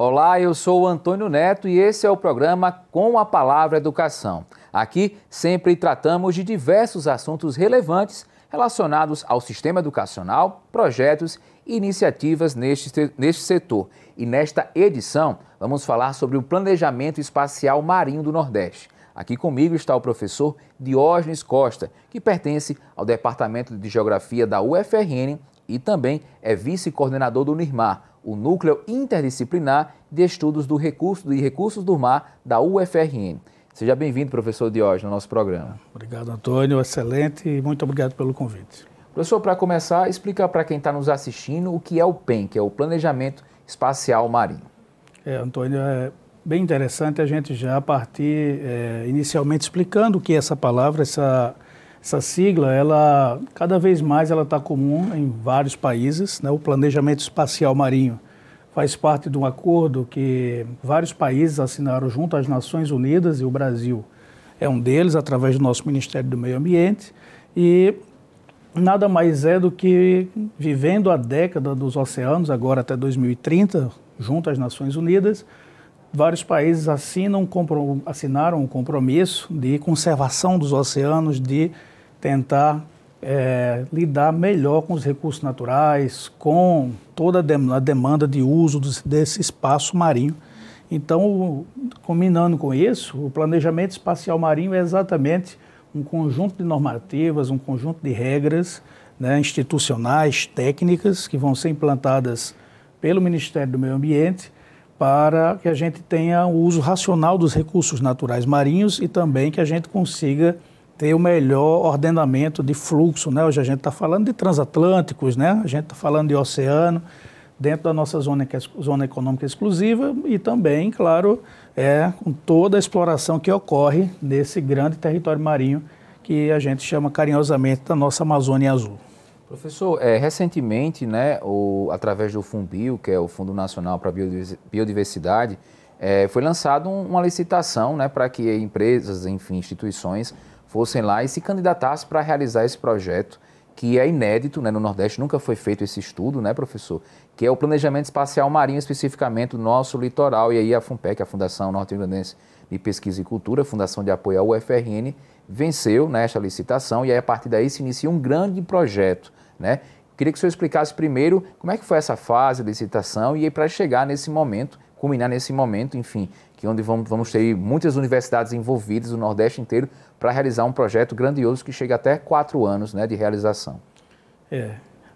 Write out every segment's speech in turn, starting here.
Olá, eu sou o Antônio Neto e esse é o programa Com a Palavra Educação. Aqui sempre tratamos de diversos assuntos relevantes relacionados ao sistema educacional, projetos e iniciativas neste, neste setor. E nesta edição vamos falar sobre o planejamento espacial marinho do Nordeste. Aqui comigo está o professor Diógenes Costa, que pertence ao Departamento de Geografia da UFRN e também é vice-coordenador do NIRMAR, o Núcleo Interdisciplinar de Estudos do Recurso, e Recursos do Mar da UFRN. Seja bem-vindo, professor Diógenes, no nosso programa. Obrigado, Antônio. Excelente e muito obrigado pelo convite. Professor, para começar, explica para quem está nos assistindo o que é o PEN, que é o Planejamento Espacial Marinho. É, Antônio, é bem interessante a gente já partir é, inicialmente explicando o que é essa palavra, essa palavra essa sigla, ela cada vez mais ela está comum em vários países. Né? O planejamento espacial marinho faz parte de um acordo que vários países assinaram junto às Nações Unidas e o Brasil é um deles, através do nosso Ministério do Meio Ambiente. E nada mais é do que vivendo a década dos oceanos, agora até 2030, junto às Nações Unidas, vários países assinam, assinaram um compromisso de conservação dos oceanos, de tentar é, lidar melhor com os recursos naturais, com toda a demanda de uso desse espaço marinho. Então, combinando com isso, o planejamento espacial marinho é exatamente um conjunto de normativas, um conjunto de regras né, institucionais, técnicas, que vão ser implantadas pelo Ministério do Meio Ambiente para que a gente tenha o uso racional dos recursos naturais marinhos e também que a gente consiga ter o melhor ordenamento de fluxo, né? Hoje a gente está falando de transatlânticos, né? A gente está falando de oceano, dentro da nossa zona, é zona econômica exclusiva e também, claro, é, com toda a exploração que ocorre nesse grande território marinho que a gente chama carinhosamente da nossa Amazônia Azul. Professor, é, recentemente, né, o, através do Fundil, que é o Fundo Nacional para a Biodiversidade, é, foi lançada um, uma licitação né, para que empresas, enfim, instituições fossem lá e se candidatassem para realizar esse projeto que é inédito, né? no Nordeste nunca foi feito esse estudo, né, professor? Que é o planejamento espacial marinho, especificamente do nosso litoral. E aí a FUNPEC, a Fundação Norte-Grandense de Pesquisa e Cultura, Fundação de Apoio à UFRN, venceu nesta né, licitação e aí a partir daí se inicia um grande projeto, né? Queria que o senhor explicasse primeiro como é que foi essa fase de licitação e aí para chegar nesse momento culminar nesse momento, enfim, que onde vamos, vamos ter muitas universidades envolvidas, o Nordeste inteiro, para realizar um projeto grandioso que chega até quatro anos né, de realização. É.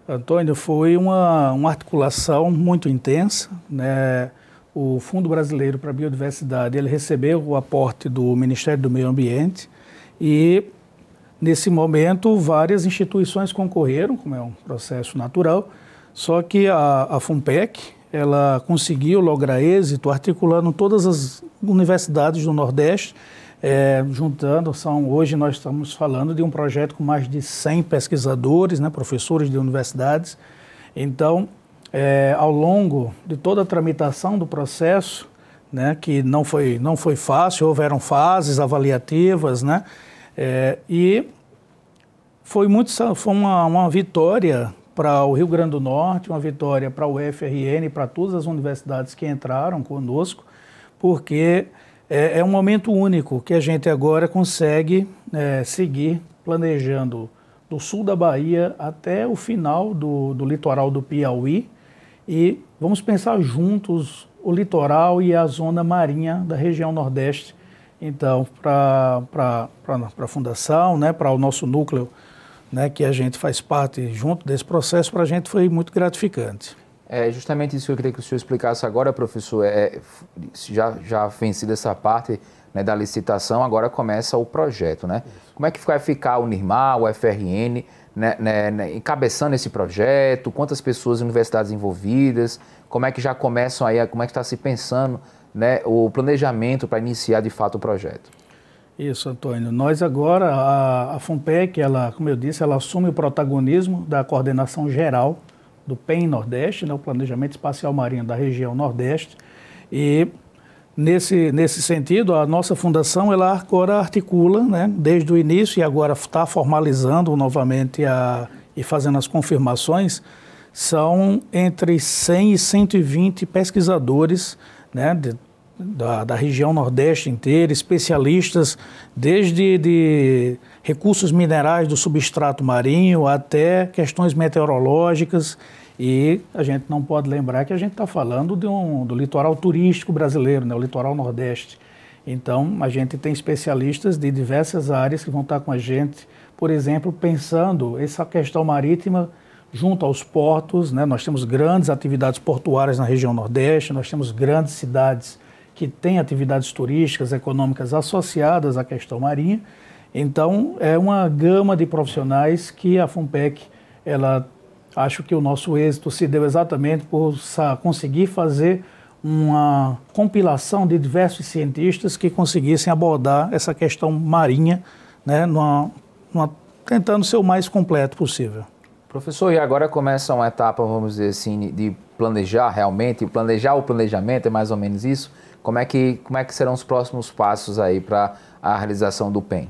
Antônio, foi uma, uma articulação muito intensa. Né? O Fundo Brasileiro para a Biodiversidade ele recebeu o aporte do Ministério do Meio Ambiente e, nesse momento, várias instituições concorreram, como é um processo natural, só que a, a FUNPEC, ela conseguiu lograr êxito articulando todas as universidades do Nordeste, é, juntando, são, hoje nós estamos falando de um projeto com mais de 100 pesquisadores, né, professores de universidades. Então, é, ao longo de toda a tramitação do processo, né, que não foi, não foi fácil, houveram fases avaliativas, né, é, e foi, muito, foi uma, uma vitória para o Rio Grande do Norte, uma vitória para o UFRN, para todas as universidades que entraram conosco, porque é, é um momento único que a gente agora consegue é, seguir planejando do sul da Bahia até o final do, do litoral do Piauí e vamos pensar juntos o litoral e a zona marinha da região Nordeste. Então, para a Fundação, né, para o nosso núcleo né, que a gente faz parte junto desse processo, para a gente foi muito gratificante. É justamente isso que eu queria que o senhor explicasse agora, professor. É, é já, já vencida essa parte né, da licitação, agora começa o projeto. Né? Como é que vai ficar o Nirmal, o FRN, né, né, né, encabeçando esse projeto? Quantas pessoas universidades envolvidas? Como é que já começam aí, como é que está se pensando né, o planejamento para iniciar de fato o projeto? Isso, Antônio. Nós agora, a, a FUNPEC, ela, como eu disse, ela assume o protagonismo da coordenação geral do PEN Nordeste, né, o Planejamento Espacial Marinho da região Nordeste. E, nesse, nesse sentido, a nossa fundação, ela agora articula, né, desde o início e agora está formalizando novamente a, e fazendo as confirmações, são entre 100 e 120 pesquisadores né, de da, da região Nordeste inteira, especialistas, desde de recursos minerais do substrato marinho até questões meteorológicas. E a gente não pode lembrar que a gente está falando de um, do litoral turístico brasileiro, né, o litoral Nordeste. Então, a gente tem especialistas de diversas áreas que vão estar tá com a gente, por exemplo, pensando essa questão marítima junto aos portos. Né? Nós temos grandes atividades portuárias na região Nordeste, nós temos grandes cidades que tem atividades turísticas, econômicas associadas à questão marinha. Então, é uma gama de profissionais que a FUNPEC, ela, acho que o nosso êxito se deu exatamente por conseguir fazer uma compilação de diversos cientistas que conseguissem abordar essa questão marinha, né, numa, numa, tentando ser o mais completo possível. Professor, e agora começa uma etapa, vamos dizer assim, de planejar realmente, planejar o planejamento, é mais ou menos isso, como é que, como é que serão os próximos passos aí para a realização do PEN?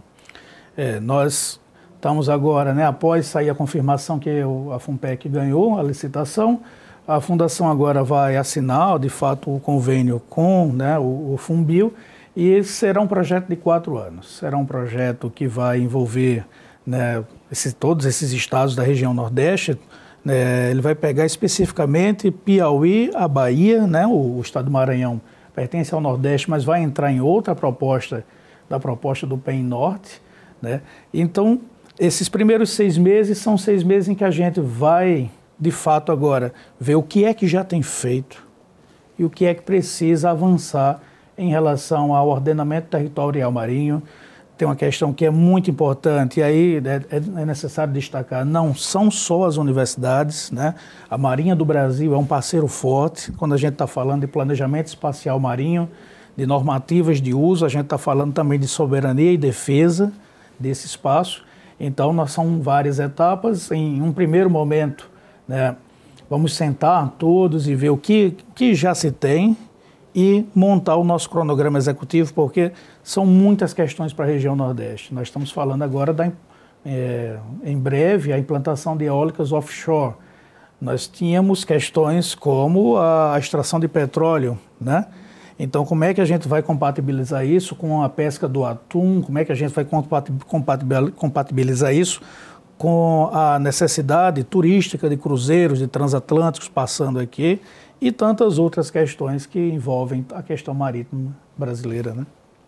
É, nós estamos agora, né, após sair a confirmação que a FUNPEC ganhou a licitação, a fundação agora vai assinar, de fato, o convênio com né, o, o e esse será um projeto de quatro anos. Será um projeto que vai envolver né, esse, todos esses estados da região Nordeste. Né, ele vai pegar especificamente Piauí, a Bahia, né, o, o estado do Maranhão pertence ao Nordeste, mas vai entrar em outra proposta, da proposta do PEN Norte. Né? Então, esses primeiros seis meses são seis meses em que a gente vai, de fato, agora ver o que é que já tem feito e o que é que precisa avançar em relação ao ordenamento territorial marinho, tem uma questão que é muito importante, e aí é, é, é, necessário destacar: não são só as universidades, né? a Marinha do Brasil é um parceiro forte. Quando a gente está falando de planejamento espacial marinho, de normativas de uso, a gente está falando também de soberania e defesa desse espaço. Então, nós são várias etapas. Em um primeiro momento, né, vamos sentar todos e ver o que, que já se tem, e montar o nosso cronograma executivo, porque são muitas questões para a região Nordeste. Nós estamos falando agora da, é, em breve a implantação de eólicas offshore. Nós tínhamos questões como a, a extração de petróleo, né? Então, como é que a gente vai compatibilizar isso com a pesca do atum? Como é que a gente vai compatibilizar isso com a necessidade turística de cruzeiros, de transatlânticos passando aqui e tantas outras questões que envolvem a questão marítima brasileira. Né?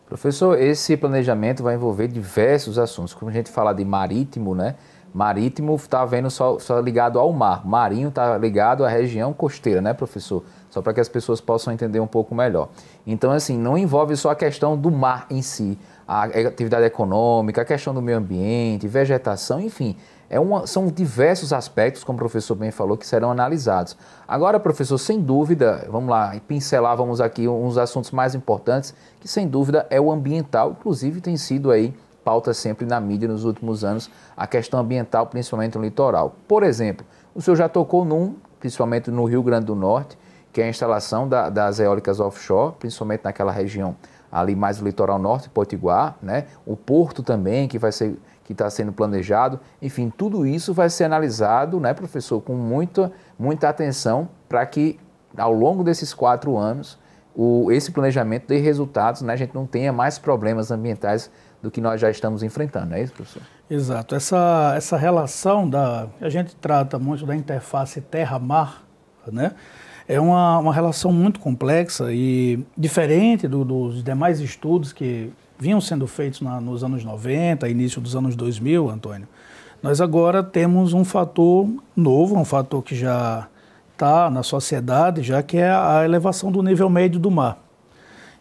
Professor, esse planejamento vai envolver diversos assuntos. Como a gente fala de marítimo, né? Marítimo está vendo só, só, ligado ao mar, marinho está ligado à região costeira, né, professor? Só para que as pessoas possam entender um pouco melhor. Então, assim, não envolve só a questão do mar em si, a atividade econômica, a questão do meio ambiente, vegetação, enfim. É uma, são diversos aspectos, como o professor bem falou, que serão analisados. Agora, professor, sem dúvida, vamos lá, pincelávamos aqui uns assuntos mais importantes, que sem dúvida é o ambiental, inclusive tem sido aí pauta sempre na mídia nos últimos anos, a questão ambiental, principalmente no litoral. Por exemplo, o senhor já tocou num, principalmente no Rio Grande do Norte, que é a instalação da, das eólicas offshore, principalmente naquela região ali mais o litoral norte, Potiguar, né? o porto também que vai ser que está sendo planejado, enfim, tudo isso vai ser analisado, né, professor, com muita, muita atenção para que ao longo desses quatro anos o, esse planejamento dê resultados, né, a gente não tenha mais problemas ambientais do que nós já estamos enfrentando, é isso, professor? Exato. Essa, essa relação da. A gente trata muito da interface terra-mar, né? é uma, uma relação muito complexa e diferente do, dos demais estudos que vinham sendo feitos na, nos anos 90, início dos anos 2000, Antônio. Nós agora temos um fator novo, um fator que já está na sociedade, já que é a elevação do nível médio do mar.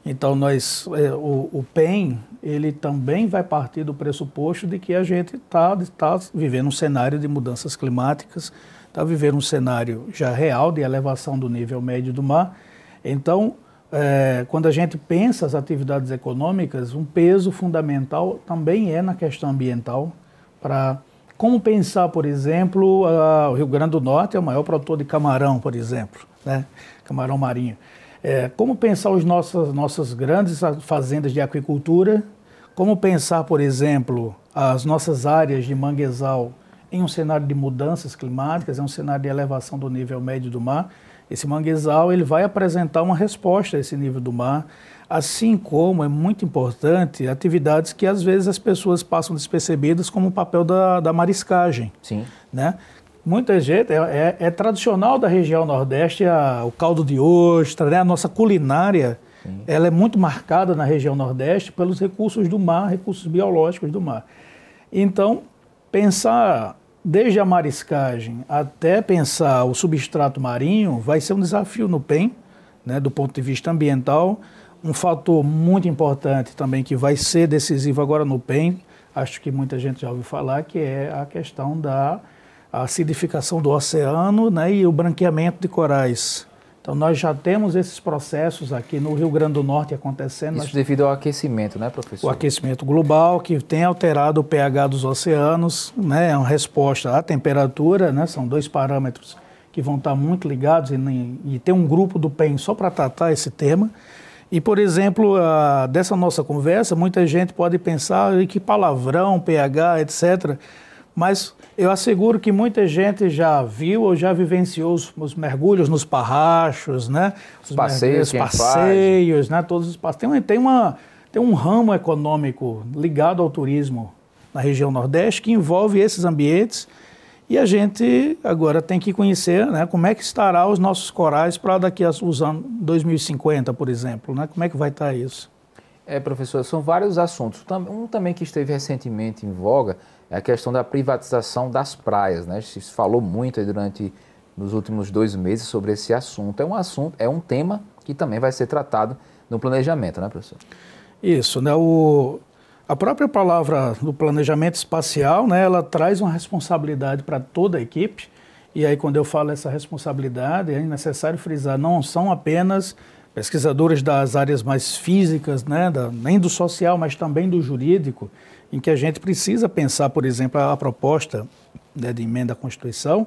Então, nós, é, o, o PEN, ele também vai partir do pressuposto de que a gente está tá vivendo um cenário de mudanças climáticas a tá viver um cenário já real de elevação do nível médio do mar. Então, é, quando a gente pensa as atividades econômicas, um peso fundamental também é na questão ambiental. Para como pensar, por exemplo, a, o Rio Grande do Norte é o maior produtor de camarão, por exemplo, né? camarão marinho. É, como pensar as nossas, nossas grandes fazendas de aquicultura? Como pensar, por exemplo, as nossas áreas de manguezal em um cenário de mudanças climáticas, é um cenário de elevação do nível médio do mar, esse manguezal ele vai apresentar uma resposta a esse nível do mar, assim como é muito importante atividades que às vezes as pessoas passam despercebidas, como o papel da, da mariscagem. Sim. Né? Muita gente, é, é, é tradicional da região Nordeste a, o caldo de ostra, né? a nossa culinária, Sim. ela é muito marcada na região Nordeste pelos recursos do mar, recursos biológicos do mar. Então, pensar desde a mariscagem até pensar o substrato marinho, vai ser um desafio no PEN, né, do ponto de vista ambiental. Um fator muito importante também que vai ser decisivo agora no PEN, acho que muita gente já ouviu falar, que é a questão da acidificação do oceano né, e o branqueamento de corais. Então nós já temos esses processos aqui no Rio Grande do Norte acontecendo. Isso nós... devido ao aquecimento, né, professor? O aquecimento global que tem alterado o pH dos oceanos, né, é uma resposta à temperatura, né, são dois parâmetros que vão estar muito ligados e, e tem um grupo do PEN só para tratar esse tema. E, por exemplo, a, dessa nossa conversa, muita gente pode pensar e que palavrão, pH, etc., mas eu asseguro que muita gente já viu ou já vivenciou os, os mergulhos nos parrachos, né? Os, os passeios, passeios, né? Todos os passeios. Tem, tem, uma, tem um ramo econômico ligado ao turismo na região Nordeste que envolve esses ambientes e a gente agora tem que conhecer né, como é que estará os nossos corais para daqui a os anos 2050, por exemplo, né? Como é que vai estar isso? É, professor, são vários assuntos. Um também que esteve recentemente em voga é a questão da privatização das praias. Né? Se falou muito durante nos últimos dois meses sobre esse assunto. É um assunto, é um tema que também vai ser tratado no planejamento, né, professor? Isso, né? O, a própria palavra do planejamento espacial, né, ela traz uma responsabilidade para toda a equipe. E aí, quando eu falo essa responsabilidade, é necessário frisar, não são apenas pesquisadores das áreas mais físicas, né, da, nem do social, mas também do jurídico em que a gente precisa pensar, por exemplo, a, proposta né, de emenda à Constituição,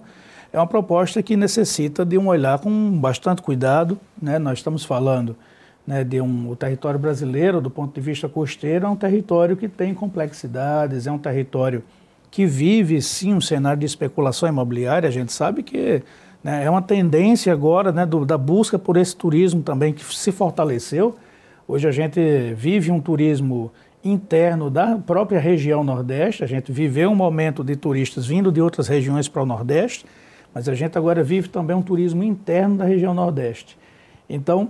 é uma proposta que necessita de um olhar com bastante cuidado. Né? Nós estamos falando né, de um o território brasileiro, do ponto de vista costeiro, é um território que tem complexidades, é um território que vive sim um cenário de especulação imobiliária. A gente sabe que né, é uma tendência agora né, do, da busca por esse turismo também que se fortaleceu. Hoje a gente vive um turismo interno da própria região Nordeste. A gente viveu um momento de turistas vindo de outras regiões para o Nordeste, mas a gente agora vive também um turismo interno da região Nordeste. Então,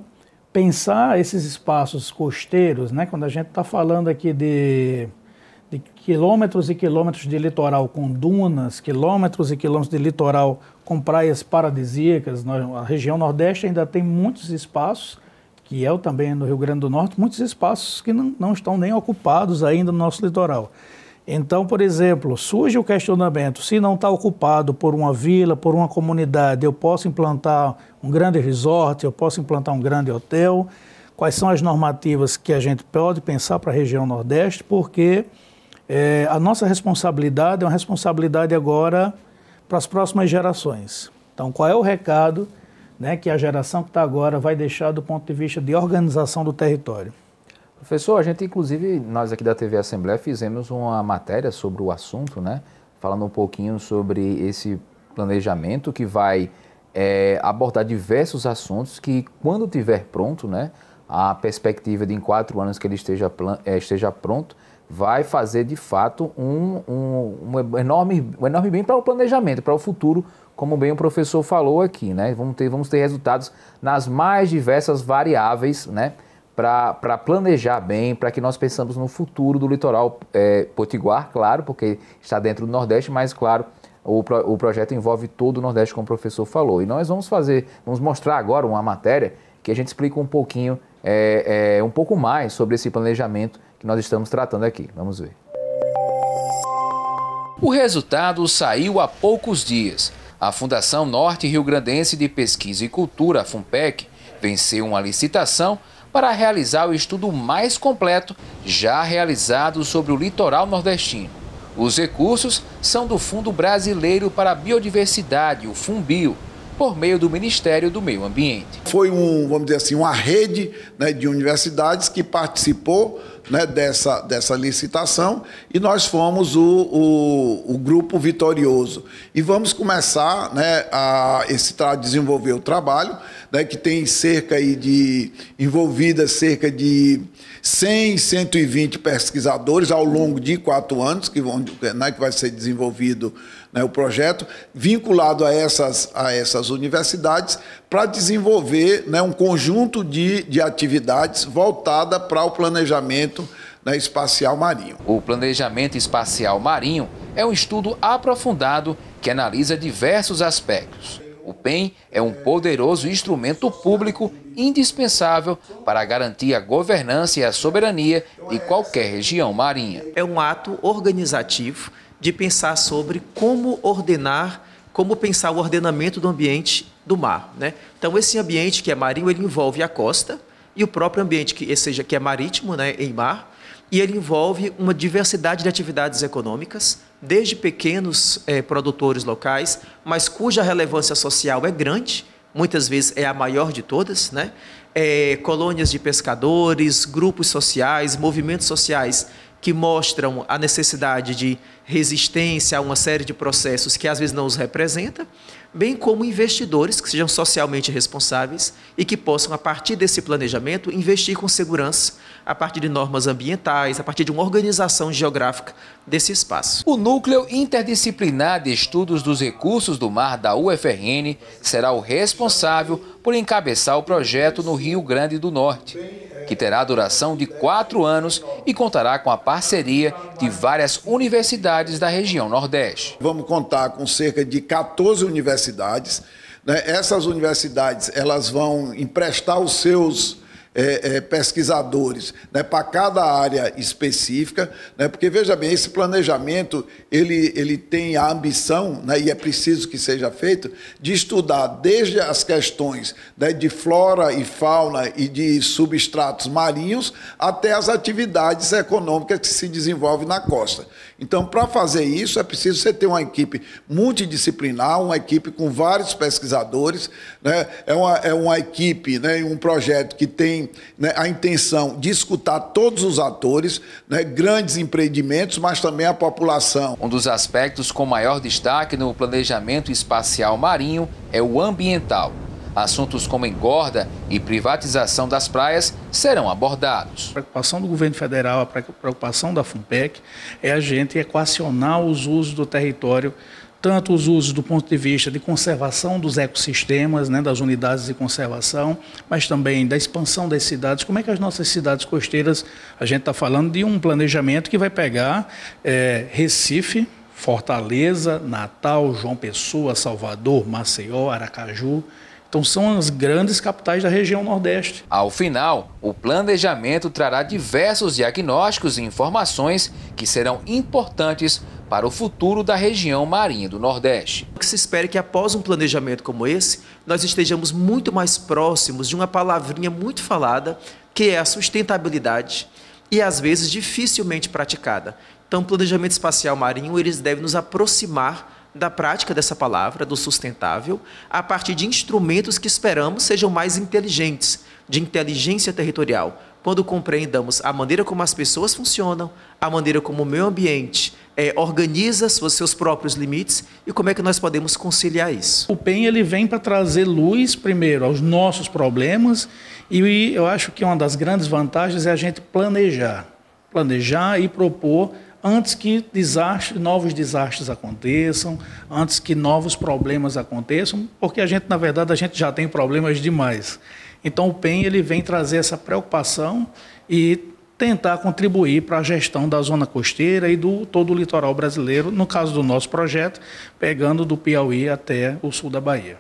pensar esses espaços costeiros, né, quando a gente está falando aqui de, de quilômetros e quilômetros de litoral com dunas, quilômetros e quilômetros de litoral com praias paradisíacas, a região Nordeste ainda tem muitos espaços que é também no Rio Grande do Norte, muitos espaços que não, não estão nem ocupados ainda no nosso litoral. Então, por exemplo, surge o questionamento: se não está ocupado por uma vila, por uma comunidade, eu posso implantar um grande resort, eu posso implantar um grande hotel? Quais são as normativas que a gente pode pensar para a região Nordeste? Porque é, a nossa responsabilidade é uma responsabilidade agora para as próximas gerações. Então, qual é o recado né, que a geração que está agora vai deixar do ponto de vista de organização do território. Professor, a gente inclusive, nós aqui da TV Assembleia fizemos uma matéria sobre o assunto, né? Falando um pouquinho sobre esse planejamento que vai é, abordar diversos assuntos que, quando tiver pronto, né? A perspectiva de em quatro anos que ele esteja, é, esteja pronto, vai fazer de fato um, um, um enorme, um enorme bem para o planejamento, para o futuro como bem o professor falou aqui, né? Vamos ter, vamos ter resultados nas mais diversas variáveis, né? Para planejar bem, para que nós pensamos no futuro do litoral é, potiguar, claro, porque está dentro do Nordeste, mas claro, o, pro, o projeto envolve todo o Nordeste, como o professor falou. E nós vamos fazer, vamos mostrar agora uma matéria que a gente explica um pouquinho, é, é, um pouco mais sobre esse planejamento que nós estamos tratando aqui. Vamos ver. O resultado saiu há poucos dias. A Fundação Norte Rio Grandense de Pesquisa e Cultura, a FUNPEC, venceu uma licitação para realizar o estudo mais completo já realizado sobre o litoral nordestino. Os recursos são do Fundo Brasileiro para a Biodiversidade, o FUNBio, por meio do Ministério do Meio Ambiente. Foi um, vamos dizer assim, uma rede né, de universidades que participou né, dessa, dessa licitação e nós fomos o, o, o grupo vitorioso. E vamos começar né, a, esse, a desenvolver o trabalho, né, que tem cerca de envolvidas cerca de 100, 120 pesquisadores ao longo de quatro anos, que, vão, né, que vai ser desenvolvido né, o projeto, vinculado a essas, a essas universidades, para desenvolver né, um conjunto de, de atividades voltada para o planejamento né, espacial marinho. O planejamento espacial marinho é um estudo aprofundado que analisa diversos aspectos o PEN é um poderoso instrumento público indispensável para garantir a governança e a soberania de qualquer região marinha. É um ato organizativo de pensar sobre como ordenar, como pensar o ordenamento do ambiente do mar. Né? Então, esse ambiente que é marinho, ele envolve a costa e o próprio ambiente que seja que é marítimo, né, em mar, e ele envolve uma diversidade de atividades econômicas, desde pequenos é, produtores locais, mas cuja relevância social é grande, muitas vezes é a maior de todas, né? É, colônias de pescadores, grupos sociais, movimentos sociais que mostram a necessidade de resistência a uma série de processos que às vezes não os representa, bem como investidores que sejam socialmente responsáveis e que possam, a partir desse planejamento, investir com segurança a partir de normas ambientais, a partir de uma organização geográfica desse espaço. O Núcleo Interdisciplinar de Estudos dos Recursos do Mar da UFRN será o responsável por encabeçar o projeto no Rio Grande do Norte, que terá duração de quatro anos e contará com a parceria de várias universidades da região Nordeste. Vamos contar com cerca de 14 universidades. Né? Essas universidades elas vão emprestar os seus é, é, pesquisadores né, para cada área específica, né, porque veja bem, esse planejamento ele, ele tem a ambição, né, e é preciso que seja feito, de estudar desde as questões né, de flora e fauna e de substratos marinhos até as atividades econômicas que se desenvolvem na costa. Então, para fazer isso, é preciso você ter uma equipe multidisciplinar, uma equipe com vários pesquisadores, né? é, uma, é uma equipe, né? um projeto que tem né, a intenção de escutar todos os atores, né? grandes empreendimentos, mas também a população. Um dos aspectos com maior destaque no planejamento espacial marinho é o ambiental assuntos como engorda e privatização das praias serão abordados. A preocupação do governo federal, a preocupação da FUNPEC é a gente equacionar os usos do território tanto os usos do ponto de vista de conservação dos ecossistemas, né, das unidades de conservação, mas também da expansão das cidades. Como é que as nossas cidades costeiras, a gente está falando de um planejamento que vai pegar é, Recife, Fortaleza, Natal, João Pessoa, Salvador, Maceió, Aracaju, então são as grandes capitais da região Nordeste. Ao final, o planejamento trará diversos diagnósticos e informações que serão importantes para o futuro da região marinha do Nordeste. O que se espera é que após um planejamento como esse, nós estejamos muito mais próximos de uma palavrinha muito falada, que é a sustentabilidade e às vezes dificilmente praticada. Então, o planejamento espacial marinho eles deve nos aproximar da prática dessa palavra, do sustentável, a partir de instrumentos que esperamos sejam mais inteligentes, de inteligência territorial, quando compreendamos a maneira como as pessoas funcionam, a maneira como o meio ambiente é, organiza seus, seus próprios limites e como é que nós podemos conciliar isso. O PEN ele vem para trazer luz, primeiro, aos nossos problemas e eu acho que uma das grandes vantagens é a gente planejar. Planejar e propor antes que desastre, novos desastres aconteçam, antes que novos problemas aconteçam, porque a gente, na verdade, a gente já tem problemas demais. Então o PEN ele vem trazer essa preocupação e tentar contribuir para a gestão da zona costeira e do todo o litoral brasileiro, no caso do nosso projeto, pegando do Piauí até o sul da Bahia.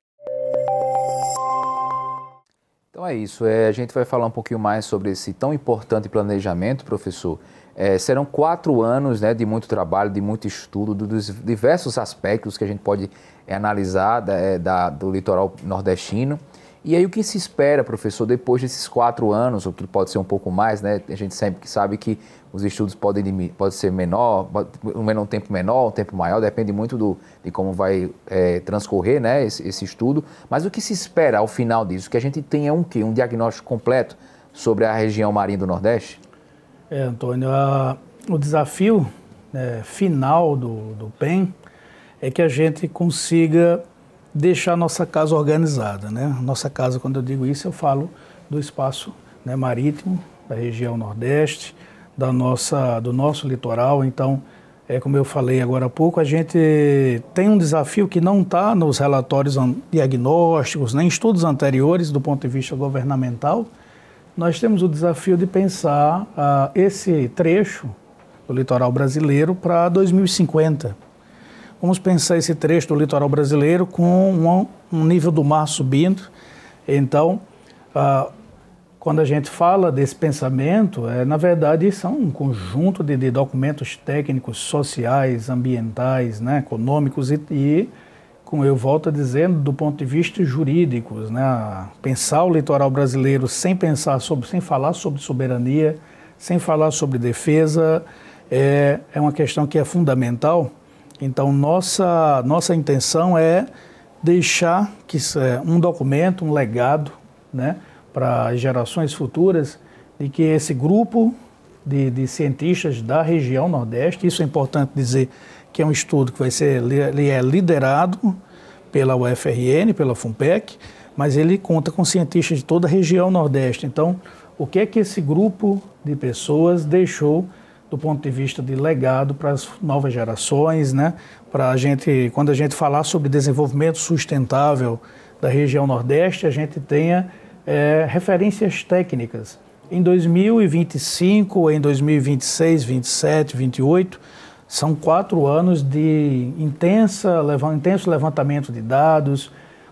Então é isso, é, a gente vai falar um pouquinho mais sobre esse tão importante planejamento, professor, é, serão quatro anos né, de muito trabalho, de muito estudo, dos diversos aspectos que a gente pode é, analisar da, é, da, do litoral nordestino. E aí o que se espera, professor, depois desses quatro anos, ou que pode ser um pouco mais, né? A gente sempre sabe que os estudos podem ser menor, pode, um tempo menor, um tempo maior, depende muito do, de como vai é, transcorrer né, esse, esse, estudo. Mas o que se espera ao final disso? Que a gente tenha um quê? Um diagnóstico completo sobre a região marinha do Nordeste? É, Antônio, a, o desafio né, final do, do PEN é que a gente consiga deixar nossa casa organizada. Né? Nossa casa, quando eu digo isso, eu falo do espaço né, marítimo, da região nordeste, da nossa, do nosso litoral. Então, é como eu falei agora há pouco, a gente tem um desafio que não está nos relatórios diagnósticos, nem estudos anteriores do ponto de vista governamental, nós temos o desafio de pensar uh, esse trecho do litoral brasileiro para 2050. Vamos pensar esse trecho do litoral brasileiro com um, um nível do mar subindo. Então, uh, quando a gente fala desse pensamento, é, na verdade são é um conjunto de, de documentos técnicos, sociais, ambientais, né, econômicos e, e como eu volto dizendo, do ponto de vista jurídico, né? pensar o litoral brasileiro sem pensar sobre, sem falar sobre soberania, sem falar sobre defesa, é, é uma questão que é fundamental. Então nossa nossa intenção é deixar que é, um documento, um legado, né, para gerações futuras, de que esse grupo de, de cientistas da região Nordeste, isso é importante dizer, que é um estudo que vai ser, ele é liderado pela UFRN, pela FUNPEC, mas ele conta com cientistas de toda a região Nordeste. Então, o que é que esse grupo de pessoas deixou do ponto de vista de legado para as novas gerações, né? Para a gente, quando a gente falar sobre desenvolvimento sustentável da região Nordeste, a gente tenha é, referências técnicas. Em 2025, em 2026, 27, 28, são quatro anos de intensa, intenso levantamento de dados,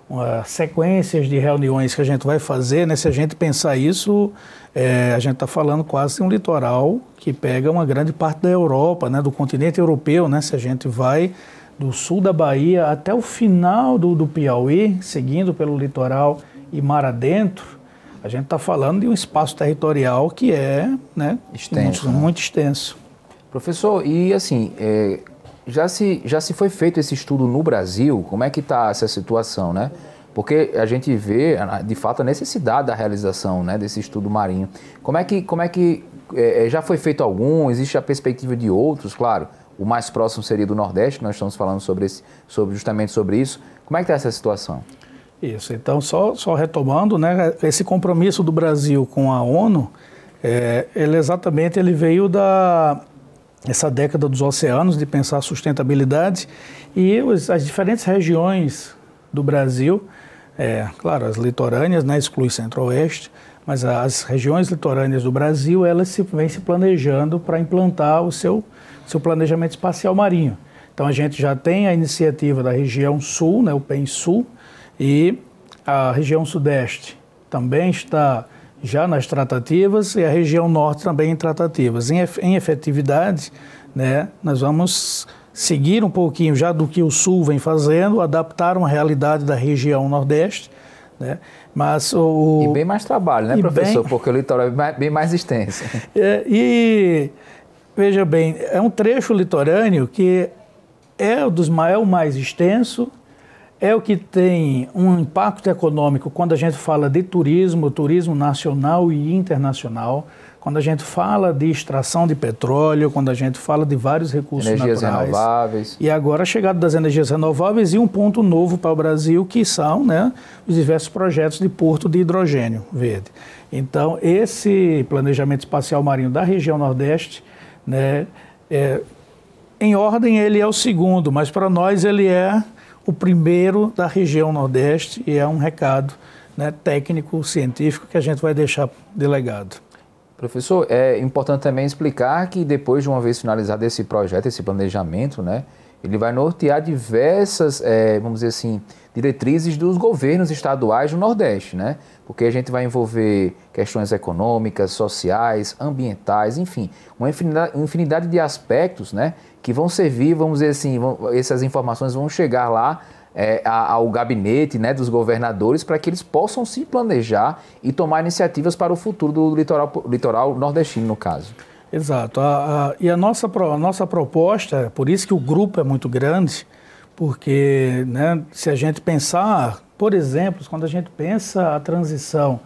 uma, sequências de reuniões que a gente vai fazer. Né? Se a gente pensar isso, é, a gente está falando quase de um litoral que pega uma grande parte da Europa, né? do continente europeu. Né? Se a gente vai do sul da Bahia até o final do, do Piauí, seguindo pelo litoral e mar adentro, a gente está falando de um espaço territorial que é né, extenso, muito, né? muito extenso. Professor, e assim, é, já, se, já se foi feito esse estudo no Brasil, como é que está essa situação, né? Porque a gente vê, de fato, a necessidade da realização né, desse estudo marinho. Como é que, como é que é, é, já foi feito algum? Existe a perspectiva de outros, claro. O mais próximo seria do Nordeste, nós estamos falando sobre, esse, sobre justamente sobre isso. Como é que está essa situação? Isso, então só, só retomando, né, esse compromisso do Brasil com a ONU, é, ele exatamente ele veio da, essa década dos oceanos, de pensar a sustentabilidade e os, as diferentes regiões do Brasil, é, claro, as litorâneas, né, exclui centro-oeste, mas as regiões litorâneas do Brasil, elas se, vêm se planejando para implantar o seu, seu planejamento espacial marinho. Então a gente já tem a iniciativa da região sul, né, o PEN Sul, e a região sudeste também está já nas tratativas e a região norte também em tratativas. Em, em efetividade, né, nós vamos seguir um pouquinho já do que o sul vem fazendo, adaptar uma realidade da região nordeste, né? Mas o e bem mais trabalho, né, professor? Bem... Porque o litoral é bem mais extenso. É, e veja bem, é um trecho litorâneo que é o dos é o mais extenso é o que tem um impacto econômico quando a gente fala de turismo, turismo nacional e internacional, quando a gente fala de extração de petróleo, quando a gente fala de vários recursos energias naturais. renováveis. E agora a chegada das energias renováveis e um ponto novo para o Brasil, que são né, os diversos projetos de porto de hidrogênio verde. Então, esse planejamento espacial marinho da região Nordeste, né, é, em ordem ele é o segundo, mas para nós ele é o primeiro da região Nordeste e é um recado né, técnico, científico que a gente vai deixar delegado. Professor, é importante também explicar que depois de uma vez finalizado esse projeto, esse planejamento, né, ele vai nortear diversas, é, vamos dizer assim, diretrizes dos governos estaduais do Nordeste, né? Porque a gente vai envolver questões econômicas, sociais, ambientais, enfim, uma infinidade, infinidade de aspectos, né? que vão servir, vamos dizer assim, vão, essas informações vão chegar lá é, ao gabinete né, dos governadores para que eles possam se planejar e tomar iniciativas para o futuro do litoral, litoral nordestino, no caso. Exato. A, a, e a nossa, a nossa proposta, é por isso que o grupo é muito grande, porque né, se a gente pensar, por exemplo, quando a gente pensa a transição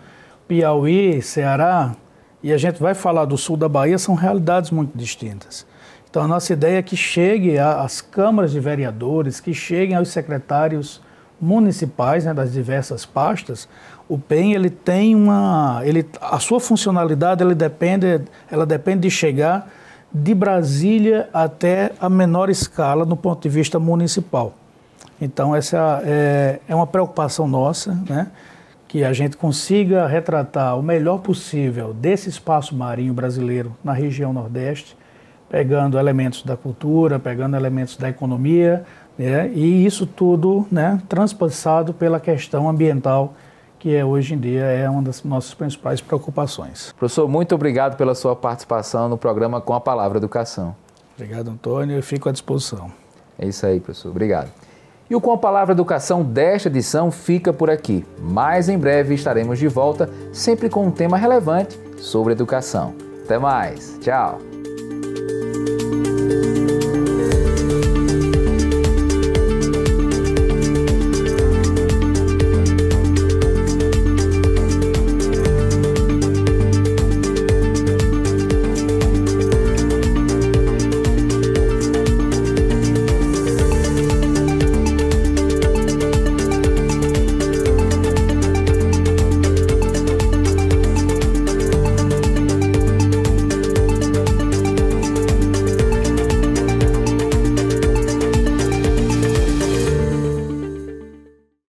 Piauí, Ceará, e a gente vai falar do sul da Bahia, são realidades muito distintas. Então, a nossa ideia é que chegue às câmaras de vereadores, que cheguem aos secretários municipais né, das diversas pastas. O PEN ele tem uma, ele, a sua funcionalidade ele depende, ela depende de chegar de Brasília até a menor escala no ponto de vista municipal. Então essa é, é, é uma preocupação nossa, né? que a gente consiga retratar o melhor possível desse espaço marinho brasileiro na região Nordeste pegando elementos da cultura, pegando elementos da economia, né? e isso tudo né, transpassado pela questão ambiental que é, hoje em dia é uma das nossas principais preocupações. Professor, muito obrigado pela sua participação no programa Com a Palavra Educação. Obrigado, Antônio. Eu fico à disposição. É isso aí, professor. Obrigado. E o Com a Palavra Educação desta edição fica por aqui, Mais em breve estaremos de volta, sempre com um tema relevante sobre educação. Até mais. Tchau.